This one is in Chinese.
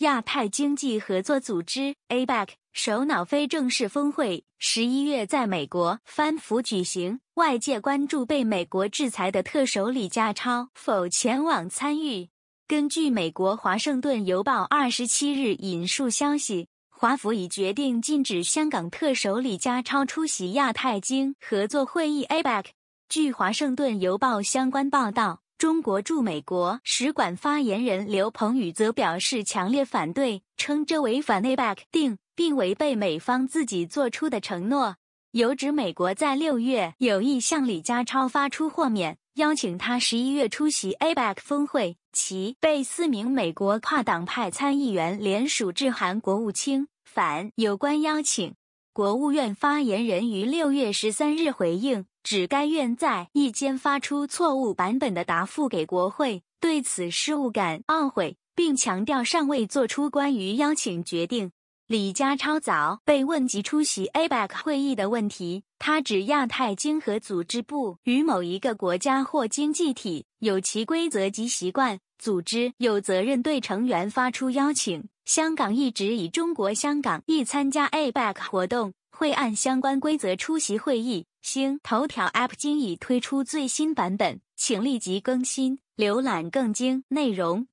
亚太经济合作组织 （APEC） 首脑非正式峰会十一月在美国范弗举行，外界关注被美国制裁的特首李家超否前往参与。根据美国《华盛顿邮报》二十七日引述消息，华府已决定禁止香港特首李家超出席亚太经合作会议 （APEC）。据《华盛顿邮报》相关报道。中国驻美国使馆发言人刘鹏宇则表示强烈反对，称这违反 APEC 定，并违背美方自己做出的承诺。有指美国在六月有意向李家超发出豁免，邀请他十一月出席 APEC 峰会，其被四名美国跨党派参议员联署致函国务卿，反有关邀请。国务院发言人于六月十三日回应，指该院在一间发出错误版本的答复给国会，对此事务感懊悔，并强调尚未做出关于邀请决定。李家超早被问及出席 APEC 会议的问题，他指亚太经合组织部与某一个国家或经济体有其规则及习惯，组织有责任对成员发出邀请。香港一直以中国香港，以参加 APEC 活动。会按相关规则出席会议。星头条 App 今已推出最新版本，请立即更新，浏览更精内容。